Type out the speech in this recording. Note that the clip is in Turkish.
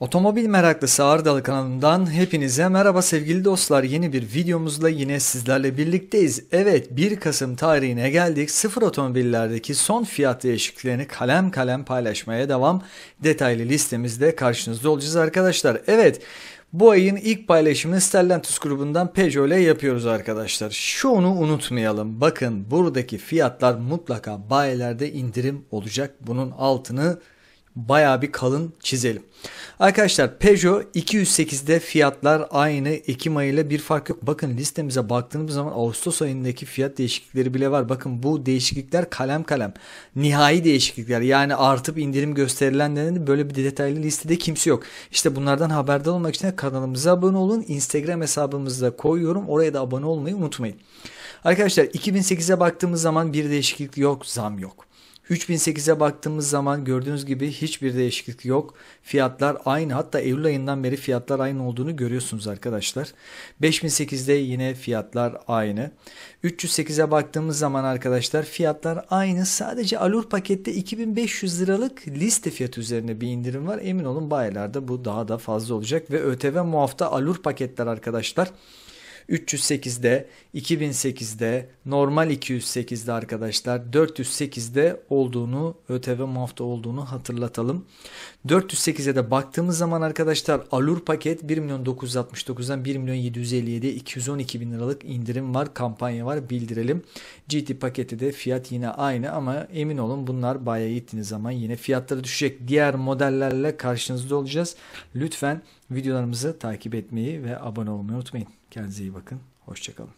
Otomobil meraklısı Ardalı kanalından hepinize merhaba sevgili dostlar. Yeni bir videomuzla yine sizlerle birlikteyiz. Evet 1 Kasım tarihine geldik. Sıfır otomobillerdeki son fiyat değişikliklerini kalem kalem paylaşmaya devam. Detaylı listemizde karşınızda olacağız arkadaşlar. Evet bu ayın ilk paylaşımını Stellantis grubundan Peugeot ile yapıyoruz arkadaşlar. Şunu unutmayalım. Bakın buradaki fiyatlar mutlaka bayilerde indirim olacak. Bunun altını baya bir kalın çizelim. Arkadaşlar Peugeot 208'de fiyatlar aynı. Ekim ayıyla bir fark yok. Bakın listemize baktığımız zaman Ağustos ayındaki fiyat değişiklikleri bile var. Bakın bu değişiklikler kalem kalem. Nihai değişiklikler yani artıp indirim gösterilenlerin böyle bir detaylı listede kimse yok. İşte bunlardan haberdar olmak için kanalımıza abone olun. Instagram hesabımızı da koyuyorum. Oraya da abone olmayı unutmayın. Arkadaşlar 2008'e baktığımız zaman bir değişiklik yok, zam yok. 3008'e baktığımız zaman gördüğünüz gibi hiçbir değişiklik yok. Fiyatlar aynı hatta Eylül ayından beri fiyatlar aynı olduğunu görüyorsunuz arkadaşlar. 5008'de yine fiyatlar aynı. 308'e baktığımız zaman arkadaşlar fiyatlar aynı. Sadece Alur pakette 2500 liralık liste fiyatı üzerine bir indirim var. Emin olun bayilerde bu daha da fazla olacak ve ÖTV muafta Alur paketler arkadaşlar. 308'de, 2008'de, normal 208'de arkadaşlar 408'de olduğunu, ÖTV muafta olduğunu hatırlatalım. 408'e de baktığımız zaman arkadaşlar alur paket 1 milyon 969'dan 212 bin liralık indirim var. Kampanya var bildirelim. GT paketi de fiyat yine aynı ama emin olun bunlar bayağı gittiğiniz zaman yine fiyatları düşecek. Diğer modellerle karşınızda olacağız. Lütfen videolarımızı takip etmeyi ve abone olmayı unutmayın. Kendinize iyi bakın bakın. Hoşçakalın.